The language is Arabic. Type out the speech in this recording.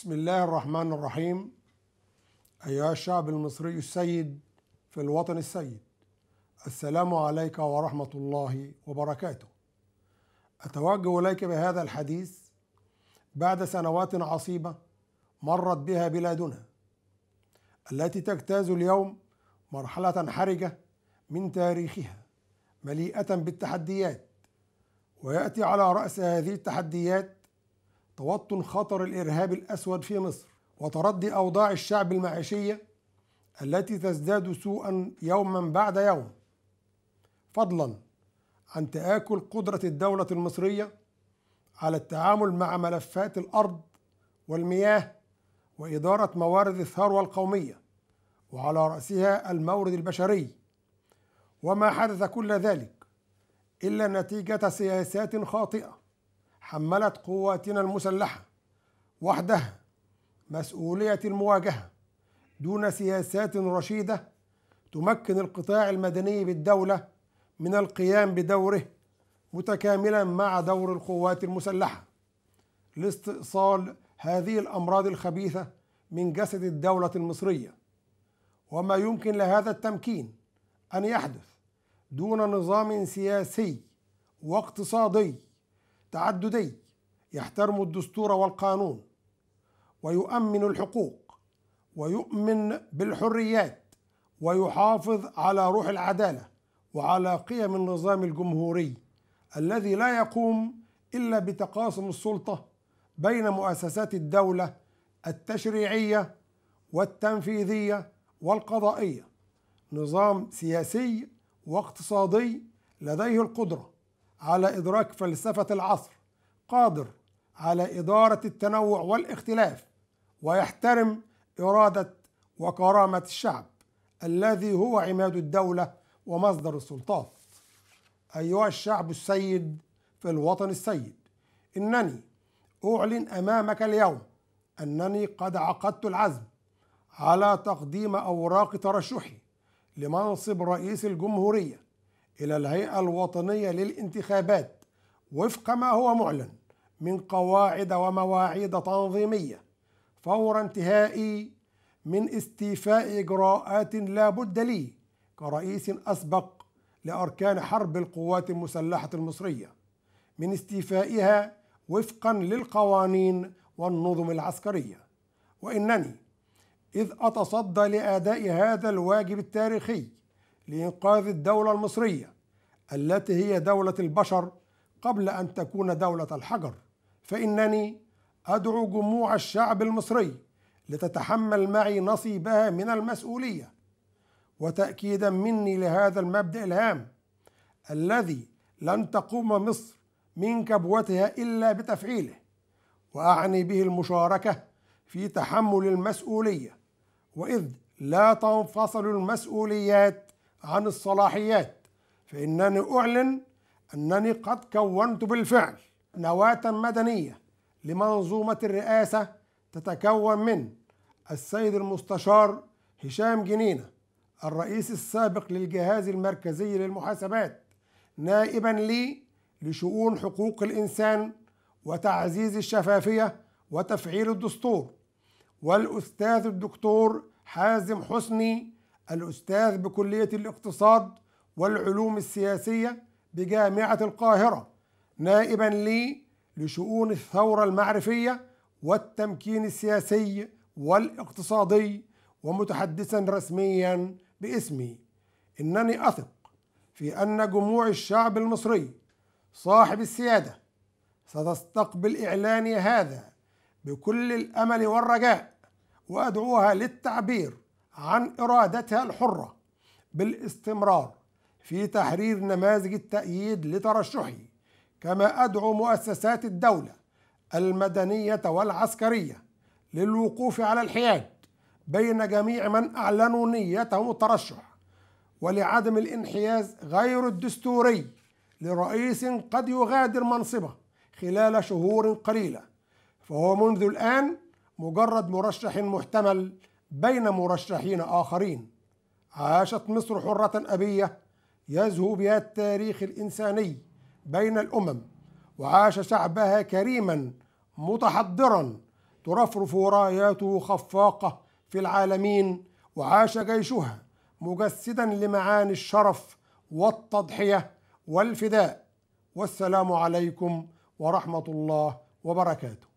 بسم الله الرحمن الرحيم أيها الشعب المصري السيد في الوطن السيد السلام عليك ورحمة الله وبركاته أتوجه إليك بهذا الحديث بعد سنوات عصيبة مرت بها بلادنا التي تجتاز اليوم مرحلة حرجة من تاريخها مليئة بالتحديات ويأتي على رأس هذه التحديات توطن خطر الإرهاب الأسود في مصر وتردي أوضاع الشعب المعيشية التي تزداد سوءا يوما بعد يوم فضلا عن تآكل قدرة الدولة المصرية على التعامل مع ملفات الأرض والمياه وإدارة موارد الثروة القومية وعلى رأسها المورد البشري وما حدث كل ذلك إلا نتيجة سياسات خاطئة حملت قواتنا المسلحة وحدها مسؤولية المواجهة دون سياسات رشيدة تمكن القطاع المدني بالدولة من القيام بدوره متكاملا مع دور القوات المسلحة لاستئصال هذه الأمراض الخبيثة من جسد الدولة المصرية وما يمكن لهذا التمكين أن يحدث دون نظام سياسي واقتصادي تعددي يحترم الدستور والقانون ويؤمن الحقوق ويؤمن بالحريات ويحافظ على روح العداله وعلى قيم النظام الجمهوري الذي لا يقوم الا بتقاسم السلطه بين مؤسسات الدوله التشريعيه والتنفيذيه والقضائيه نظام سياسي واقتصادي لديه القدره على إدراك فلسفة العصر قادر على إدارة التنوع والاختلاف ويحترم إرادة وكرامة الشعب الذي هو عماد الدولة ومصدر السلطات أيها الشعب السيد في الوطن السيد إنني أعلن أمامك اليوم أنني قد عقدت العزم على تقديم أوراق ترشحي لمنصب رئيس الجمهورية إلى الهيئة الوطنية للانتخابات وفق ما هو معلن من قواعد ومواعيد تنظيمية فور انتهائي من استيفاء إجراءات لا بد لي كرئيس أسبق لأركان حرب القوات المسلحة المصرية من استيفائها وفقا للقوانين والنظم العسكرية وإنني إذ أتصدى لأداء هذا الواجب التاريخي لإنقاذ الدولة المصرية التي هي دولة البشر قبل أن تكون دولة الحجر فإنني أدعو جموع الشعب المصري لتتحمل معي نصيبها من المسؤولية وتأكيدا مني لهذا المبدأ الهام الذي لن تقوم مصر من كبوتها إلا بتفعيله وأعني به المشاركة في تحمل المسؤولية وإذ لا تنفصل المسؤوليات عن الصلاحيات فإنني أعلن أنني قد كونت بالفعل نواة مدنية لمنظومة الرئاسة تتكون من السيد المستشار هشام جنينة الرئيس السابق للجهاز المركزي للمحاسبات نائبا لي لشؤون حقوق الإنسان وتعزيز الشفافية وتفعيل الدستور والأستاذ الدكتور حازم حسني الأستاذ بكلية الاقتصاد والعلوم السياسية بجامعة القاهرة نائبا لي لشؤون الثورة المعرفية والتمكين السياسي والاقتصادي ومتحدثا رسميا باسمي إنني أثق في أن جموع الشعب المصري صاحب السيادة ستستقبل إعلاني هذا بكل الأمل والرجاء وأدعوها للتعبير عن إرادتها الحرة بالاستمرار في تحرير نماذج التأييد لترشحه كما أدعو مؤسسات الدولة المدنية والعسكرية للوقوف على الحياد بين جميع من أعلنوا نيتهم الترشح ولعدم الانحياز غير الدستوري لرئيس قد يغادر منصبه خلال شهور قليلة فهو منذ الآن مجرد مرشح محتمل بين مرشحين آخرين عاشت مصر حرة أبية يزهو بها التاريخ الإنساني بين الأمم وعاش شعبها كريما متحضرا ترفرف راياته خفاقة في العالمين وعاش جيشها مجسدا لمعاني الشرف والتضحية والفداء والسلام عليكم ورحمة الله وبركاته